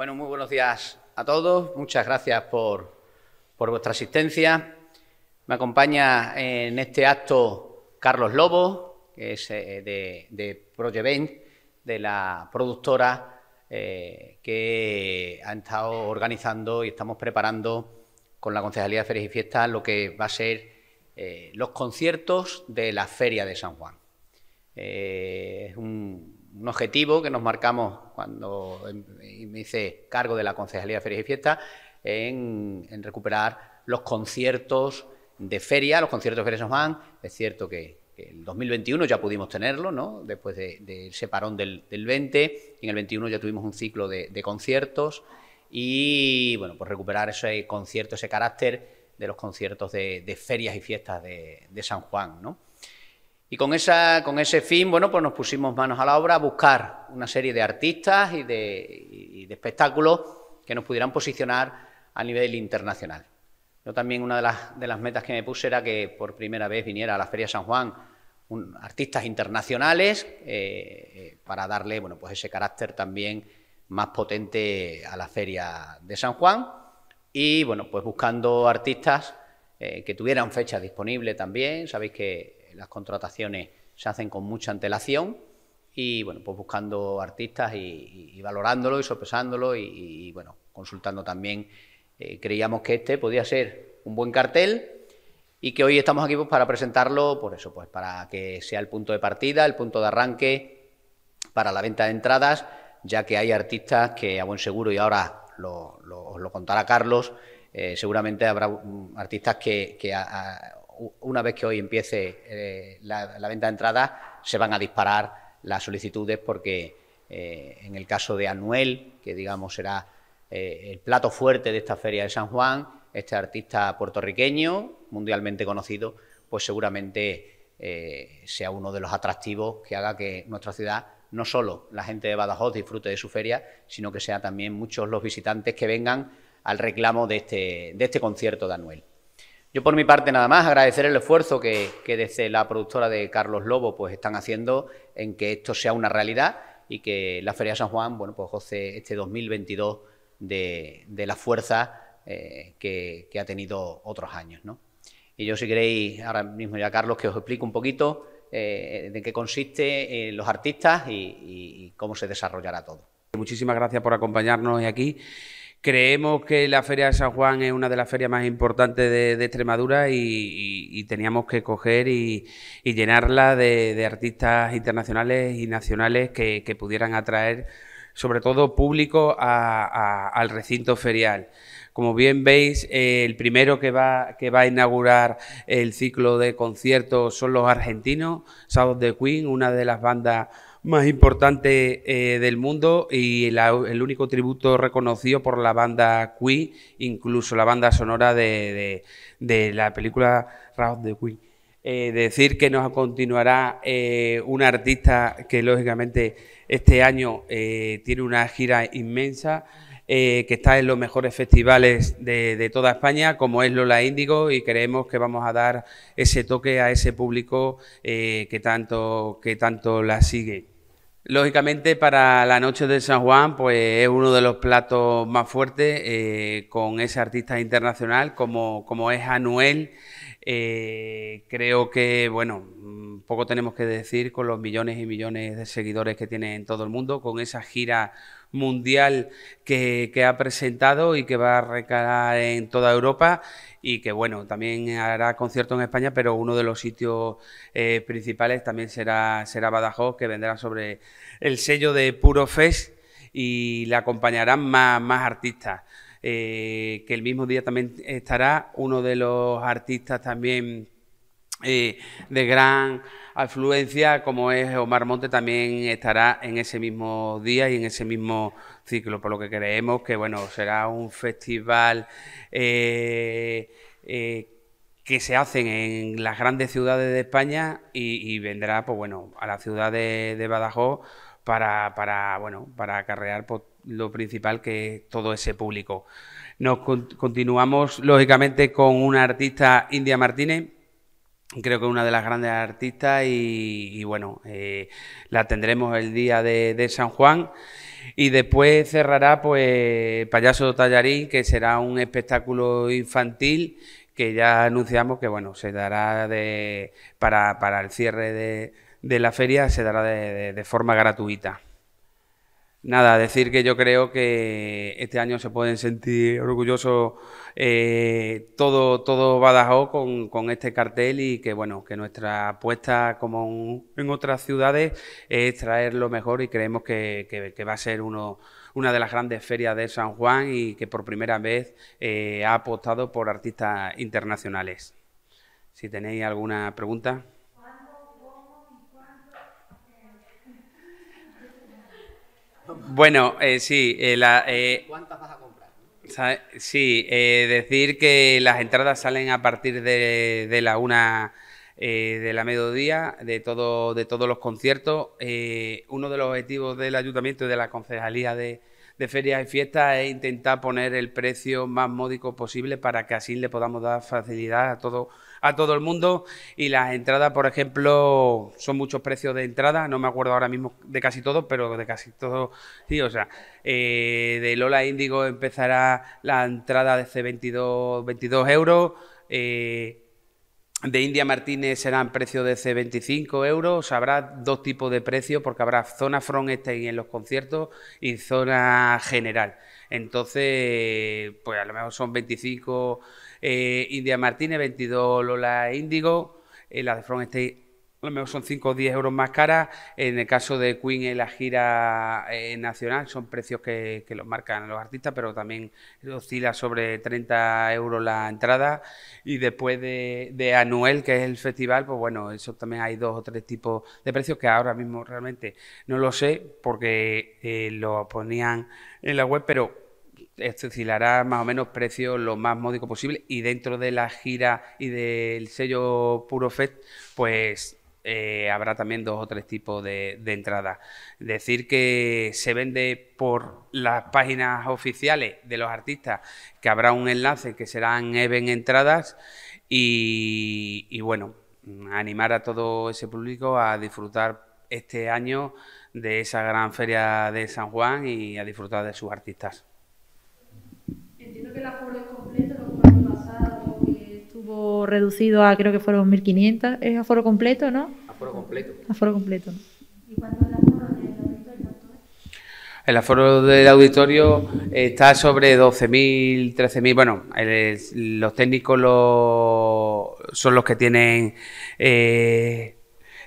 Bueno, muy buenos días a todos. Muchas gracias por, por vuestra asistencia. Me acompaña en este acto Carlos Lobo, que es eh, de, de Projevent, de la productora eh, que ha estado organizando y estamos preparando con la Concejalía de Ferias y Fiestas lo que va a ser eh, los conciertos de la Feria de San Juan. Es un objetivo que nos marcamos cuando em, me hice cargo de la Concejalía de Ferias y Fiestas, en, recuperar los conciertos de feria, los conciertos de Feria San Juan. Es cierto que, el 2021 ya pudimos tenerlo, ¿no? Después del de separón del, del, 20, en el 21 ya tuvimos un ciclo de, conciertos y, bueno, pues recuperar ese concierto, ese carácter de los conciertos de, de ferias y fiestas de, San Juan, ¿no? Y con, ese fin, bueno, pues nos pusimos manos a la obra a buscar una serie de artistas y de, espectáculos que nos pudieran posicionar a nivel internacional. Yo también una de las, metas que me puse era que por primera vez viniera a la Feria San Juan un, artistas internacionales eh, eh, para darle bueno, pues ese carácter también más potente a la Feria de San Juan y bueno, pues buscando artistas eh, que tuvieran fecha disponible también. Sabéis que las contrataciones se hacen con mucha antelación y bueno, pues buscando artistas y, valorándolo y sopesándolo y, bueno, consultando también. Eh, creíamos que este podía ser un buen cartel y que hoy estamos aquí pues, para presentarlo, por eso, pues para que sea el punto de partida, el punto de arranque para la venta de entradas, ya que hay artistas que a buen seguro, y ahora lo, lo, contará Carlos, eh, seguramente habrá artistas que, una vez que hoy empiece eh, la, venta de entradas, se van a disparar las solicitudes porque eh, en el caso de Anuel, que digamos será eh, el plato fuerte de esta feria de San Juan, este artista puertorriqueño, mundialmente conocido, pues seguramente sea uno de los atractivos que haga que nuestra ciudad no solo la gente de Badajoz disfrute de su feria, sino que sean también muchos los visitantes que vengan al reclamo de este, de este concierto de Anuel. Yo por mi parte nada más agradecer el esfuerzo que, desde la productora de Carlos Lobo pues están haciendo en que esto sea una realidad y que la Feria San Juan, bueno, pues goce este 2022 de, la fuerza eh, que, ha tenido otros años, ¿no? Y yo si queréis, ahora mismo ya Carlos, que os explique un poquito eh, de qué consiste eh, los artistas y, cómo se desarrollará todo. Muchísimas gracias por acompañarnos aquí. Creemos que la Feria de San Juan es una de las ferias más importantes de, Extremadura y, teníamos que coger y, llenarla de, artistas internacionales y nacionales que, pudieran atraer sobre todo público al recinto ferial. Como bien veis, eh, el primero que va, que va a inaugurar el ciclo de conciertos son los argentinos, South de Queen, una de las bandas más importante eh, del mundo y el único tributo reconocido por la banda Queen, incluso la banda sonora de, la película Round de Queen. Eh, decir que nos continuará eh, un artista que lógicamente este año tiene una gira inmensa. que está en los mejores festivales de, toda España, como es Lola Índigo, y creemos que vamos a dar ese toque a ese público que, tanto, que tanto la sigue. Lógicamente para la noche de San Juan pues es uno de los platos más fuertes eh, con ese artista internacional como, como es Anuel. Eh, creo que, bueno, mm, poco tenemos que decir con los millones y millones de seguidores que tiene en todo el mundo, con esa gira mundial que, ha presentado y que va a recalar en toda Europa y que bueno, también hará concierto en España, pero uno de los sitios eh, principales también será, será Badajoz, que vendrá sobre el sello de Puro Fest y le acompañarán más, más artistas. Eh, que el mismo día también estará uno de los artistas también de gran afluencia, como es Omar Monte, también estará en ese mismo día y en ese mismo ciclo, por lo que creemos que bueno, será un festival eh, eh, que se hace en las grandes ciudades de España y, vendrá pues bueno, a la ciudad de, Badajoz para, para, bueno, para acarrear pues, lo principal que es todo ese público. Nos continuamos, lógicamente, con una artista, India Martínez, creo que una de las grandes artistas y, bueno, eh, la tendremos el día de, San Juan. Y después cerrará pues Payaso Tallarín, que será un espectáculo infantil que ya anunciamos que bueno, se dará de, para, el cierre de, la feria, se dará de forma gratuita. Nada, decir que yo creo que este año se pueden sentir orgullosos eh, todo, todo Badajoz con, con, este cartel y que bueno, que nuestra apuesta como en otras ciudades es traer lo mejor y creemos que, va a ser uno, una de las grandes ferias de San Juan y que por primera vez eh, ha apostado por artistas internacionales. Si tenéis alguna pregunta. Bueno, eh, sí. Eh, la, eh, ¿Cuántas vas a comprar? Sí, eh, decir que las entradas salen a partir de, la una de la mediodía, de, todo, de todos los conciertos. uno de los objetivos del ayuntamiento y de la concejalía de, de ferias y fiestas es intentar poner el precio más módico posible para que así le podamos dar facilidad a todo, a todo el mundo. Y las entradas, por ejemplo, son muchos precios de entrada, no me acuerdo ahora mismo de casi todos, pero de casi todos, sí, o sea, eh, de Lola Índigo empezará la entrada de 22, 22 euros. Eh, de India Martínez serán precio c 25 euros. Habrá dos tipos de precios porque habrá zona front este y en los conciertos y zona general. Entonces, pues a lo mejor son 25 eh, India Martínez, 22 Lola Índigo, eh, la de front este a lo mejor son 5 o 10 euros más caras. En el caso de Queen en la gira eh, nacional son precios que, los marcan los artistas, pero también oscila sobre 30 euros la entrada. Y después de, de, Anuel, que es el festival, pues bueno, eso también hay dos o tres tipos de precios que ahora mismo realmente no lo sé porque eh, lo ponían en la web, pero oscilará más o menos precios... lo más módico posible y dentro de la gira y del sello ...Puro Fest, pues eh, habrá también dos o tres tipos de, de entradas. Decir que se vende por las páginas oficiales de los artistas, que habrá un enlace que serán Even Entradas y bueno, animar a todo ese público a disfrutar este año de esa gran feria de San Juan y a disfrutar de sus artistas. reducido a creo que fueron 1.500, es aforo completo, ¿no? Aforo completo. completo. ¿Y cuánto el aforo del auditorio? El aforo del auditorio está sobre 12.000, 13.000. Bueno, los técnicos son los que tienen... Eh,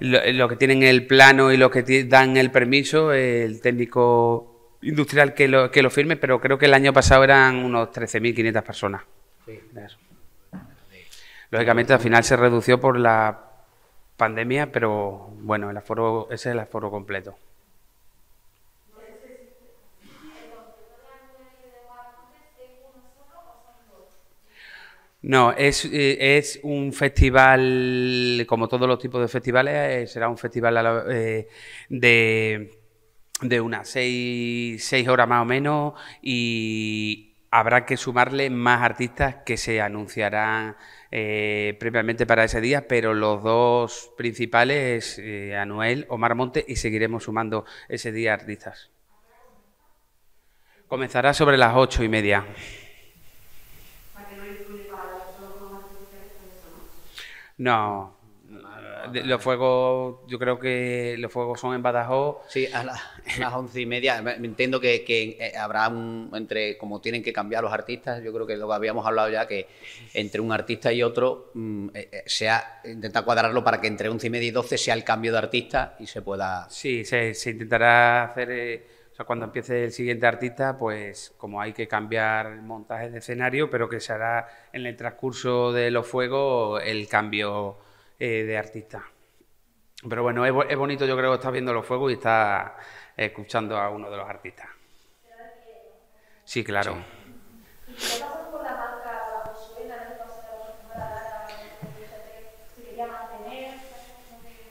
que tienen el plano y los que dan el permiso, el técnico industrial que lo, que lo firme, pero creo que el año pasado eran unos 13.500 personas. Sí. Eso. Lógicamente al final se redució por la pandemia, pero bueno, el aforo, ese es el aforo completo. No, es, eh, un festival, como todos los tipos de festivales, eh, será un festival eh, de, de unas seis, seis horas más o menos y, habrá que sumarle más artistas que se anunciarán eh, previamente para ese día, pero los dos principales, eh, Anuel, Omar Monte, y seguiremos sumando ese día artistas. Comenzará sobre las ocho y media. No, los fuegos, yo creo que los fuegos son en Badajoz. Sí, a, las once y media. Entiendo que, eh, habrá un. entre Como tienen que cambiar los artistas, yo creo que lo que habíamos hablado ya, que entre un artista y otro, mm, eh, eh, se sea intenta cuadrarlo para que entre once y media y doce sea el cambio de artista y se pueda. Sí, se, intentará hacer. o sea, cuando empiece el siguiente artista, pues como hay que cambiar montajes de escenario, pero que se hará en el transcurso de los fuegos el cambio eh, de artistas. Pero bueno, es, bonito, yo creo, que ...estás viendo los fuegos y estar escuchando a uno de los artistas. Sí, claro.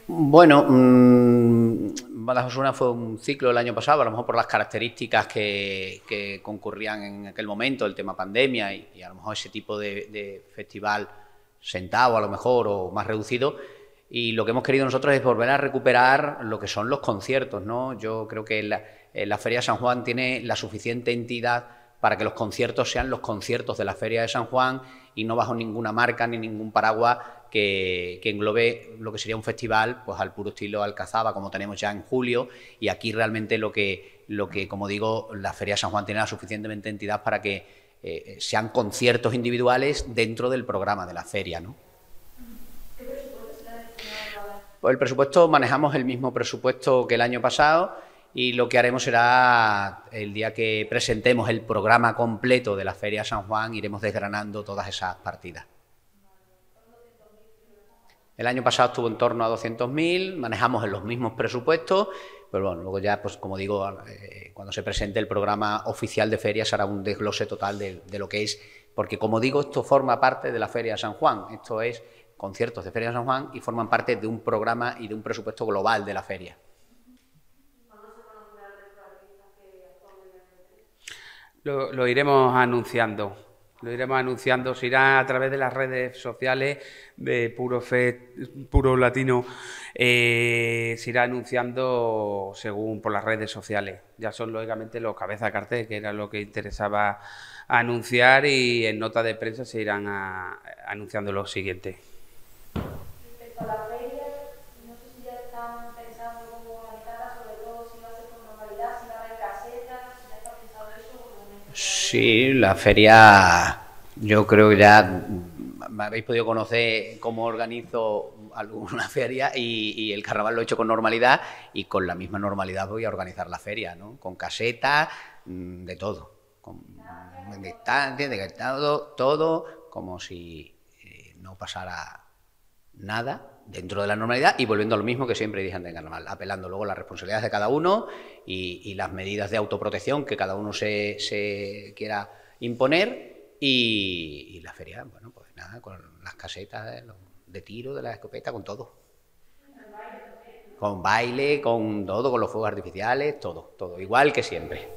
Bueno, mmm, Badajoz fue un ciclo el año pasado, a lo mejor por las características que, concurrían en aquel momento, el tema pandemia y, a lo mejor ese tipo de, de festival sentado a lo mejor o más reducido. Y lo que hemos querido nosotros es volver a recuperar lo que son los conciertos, ¿no? Yo creo que eh, la, Feria de San Juan tiene la suficiente entidad para que los conciertos sean los conciertos de la Feria de San Juan y no bajo ninguna marca ni ningún paraguas que, englobe lo que sería un festival pues al puro estilo Alcazaba, como tenemos ya en julio. Y aquí realmente lo que, lo que como digo, la Feria de San Juan tiene la suficientemente entidad para que eh, eh, sean conciertos individuales dentro del programa de la feria. ¿no? Pues el presupuesto, manejamos el mismo presupuesto que el año pasado y lo que haremos será, el día que presentemos el programa completo de la Feria San Juan, iremos desgranando todas esas partidas. El año pasado estuvo en torno a 200.000, manejamos en los mismos presupuestos pero bueno, luego ya, pues como digo, eh, cuando se presente el programa oficial de ferias hará un desglose total de, lo que es, porque como digo, esto forma parte de la Feria de San Juan, esto es conciertos de Feria de San Juan y forman parte de un programa y de un presupuesto global de la feria. lo iremos anunciando. Lo iremos anunciando, se irá a través de las redes sociales de Puro Fe, Puro Latino, eh, se irá anunciando según por las redes sociales. Ya son lógicamente los cabeza cartel, que era lo que interesaba anunciar, y en nota de prensa se irán anunciando los siguientes. Sí, la feria, yo creo que ya me habéis podido conocer cómo organizo alguna feria y, el carnaval lo he hecho con normalidad y con la misma normalidad voy a organizar la feria, ¿no? Con casetas, mm, de todo, con distancia, de todo, todo, como si eh, no pasara nada dentro de la normalidad y volviendo a lo mismo que siempre dije antes de apelando luego las responsabilidades de cada uno y, las medidas de autoprotección que cada uno se, quiera imponer y, la feria, bueno, pues nada, con las casetas de, eh, de tiro, de la escopeta, con todo. Con baile, con todo, con los fuegos artificiales, todo, todo, igual que siempre.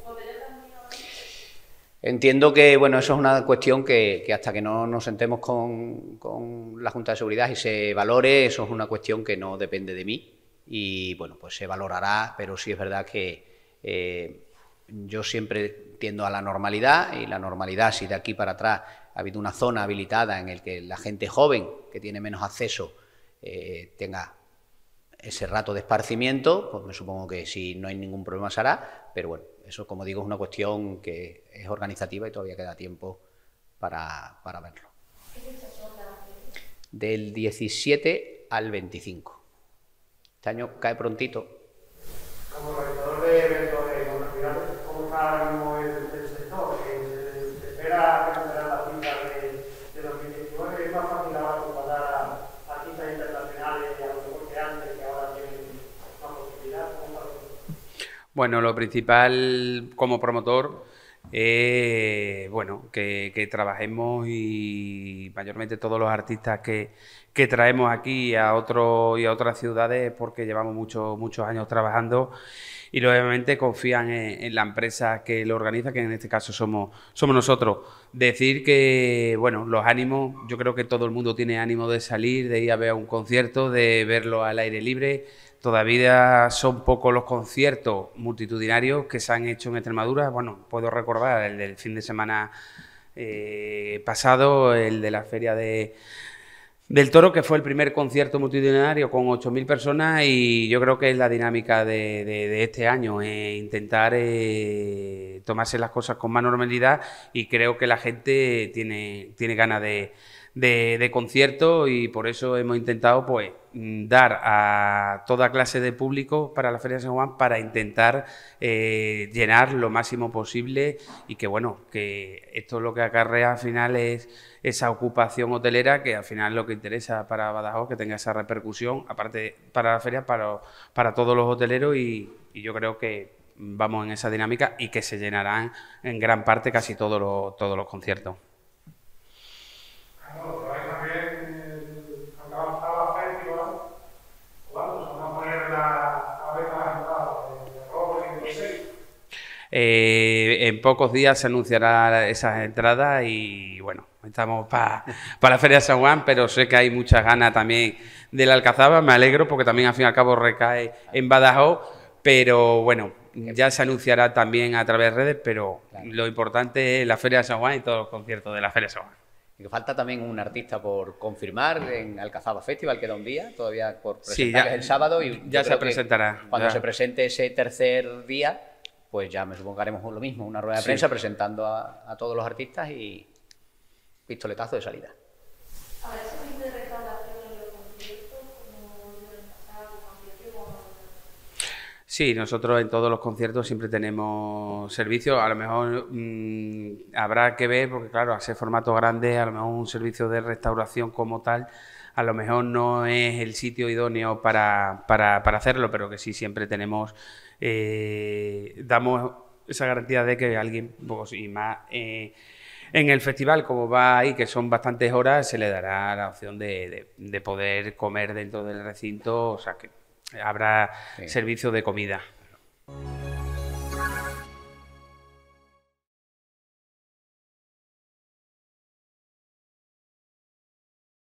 Entiendo que bueno, eso es una cuestión que, que hasta que no nos sentemos con, con, la Junta de Seguridad y se valore, eso es una cuestión que no depende de mí y bueno, pues se valorará, pero sí es verdad que eh, yo siempre tiendo a la normalidad y la normalidad, si de aquí para atrás ha habido una zona habilitada en la que la gente joven que tiene menos acceso eh, tenga ese rato de esparcimiento, pues me supongo que si no hay ningún problema se hará, pero bueno, eso, como digo, es una cuestión que es organizativa y todavía queda tiempo para, para verlo. Del 17 al 25. Este año cae prontito. Como organizador de eventos Bueno, lo principal como promotor es bueno, que, trabajemos y mayormente todos los artistas que, traemos aquí a otro y a otras ciudades porque llevamos muchos muchos años trabajando y obviamente confían en, la empresa que lo organiza, que en este caso somos, somos nosotros. Decir que, bueno, los ánimos, yo creo que todo el mundo tiene ánimo de salir, de ir a ver un concierto, de verlo al aire libre, Todavía son pocos los conciertos multitudinarios que se han hecho en Extremadura. Bueno, puedo recordar el del fin de semana eh, pasado, el de la Feria de, del Toro, que fue el primer concierto multitudinario con 8.000 personas y yo creo que es la dinámica de, este año, eh, intentar eh, tomarse las cosas con más normalidad y creo que la gente tiene, tiene ganas de, de concierto y por eso hemos intentado pues dar a toda clase de público para la Feria de San Juan para intentar eh, llenar lo máximo posible y que bueno, que esto lo que acarrea al final es esa ocupación hotelera que al final lo que interesa para Badajoz, que tenga esa repercusión, aparte para la feria, para, para todos los hoteleros y, y yo creo que vamos en esa dinámica y que se llenarán en gran parte casi todos todos los conciertos. Eh, en pocos días se anunciará esas entradas y bueno, estamos para la Feria de San Juan, pero sé que hay muchas ganas también de la Alcazaba, me alegro porque también al fin y al cabo recae en Badajoz, pero bueno, ya se anunciará también a través de redes, pero lo importante es la Feria de San Juan y todos los conciertos de la Feria de San Juan. falta también un artista por confirmar en Alcazaba Festival, queda un día todavía por presentar el sábado y ya se presentará. Cuando se presente ese tercer día, pues ya me supongo haremos lo mismo, una rueda de prensa presentando a, todos los artistas y pistoletazo de salida. Sí, nosotros en todos los conciertos siempre tenemos servicios. A lo mejor mm, habrá que ver, porque claro, hacer formato grande, a lo mejor un servicio de restauración como tal, a lo mejor no es el sitio idóneo para hacerlo, pero que sí siempre tenemos eh, damos esa garantía de que alguien, pues, y más eh, en el festival, como va ahí, que son bastantes horas, se le dará la opción de, poder comer dentro del recinto, o sea que habrá servicio de comida.